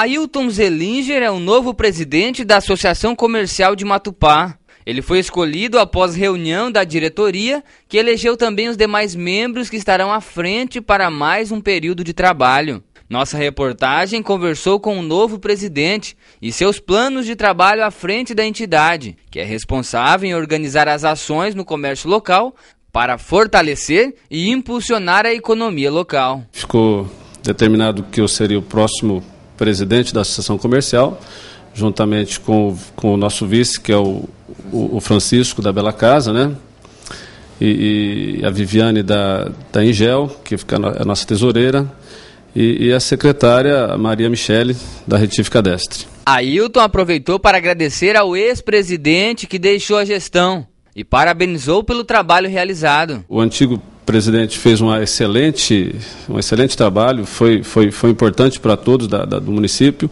Ailton Zelinger é o novo presidente da Associação Comercial de Matupá. Ele foi escolhido após reunião da diretoria, que elegeu também os demais membros que estarão à frente para mais um período de trabalho. Nossa reportagem conversou com o novo presidente e seus planos de trabalho à frente da entidade, que é responsável em organizar as ações no comércio local para fortalecer e impulsionar a economia local. Ficou determinado que eu seria o próximo presidente da Associação Comercial, juntamente com, com o nosso vice, que é o, o, o Francisco da Bela Casa, né? E, e, a Viviane da, da Ingel, que fica a é nossa tesoureira, e, e a secretária Maria Michele, da Retífica Destre. Ailton aproveitou para agradecer ao ex-presidente que deixou a gestão e parabenizou pelo trabalho realizado. O antigo presidente fez uma excelente, um excelente trabalho, foi, foi, foi importante para todos da, da, do município.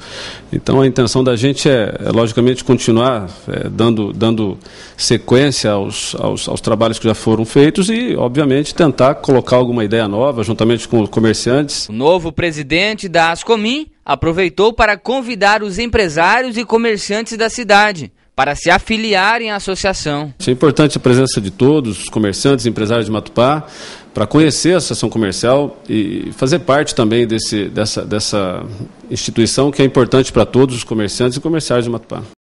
Então a intenção da gente é, é logicamente, continuar é, dando, dando sequência aos, aos, aos, trabalhos que já foram feitos e, obviamente, tentar colocar alguma ideia nova juntamente com os comerciantes. O novo presidente da Ascomim aproveitou para convidar os empresários e comerciantes da cidade para se afiliarem à associação. É importante a presença de todos, os comerciantes, empresários de Matupá, para conhecer a associação comercial e fazer parte também desse, dessa, dessa instituição que é importante para todos os comerciantes e comerciais de Matupá.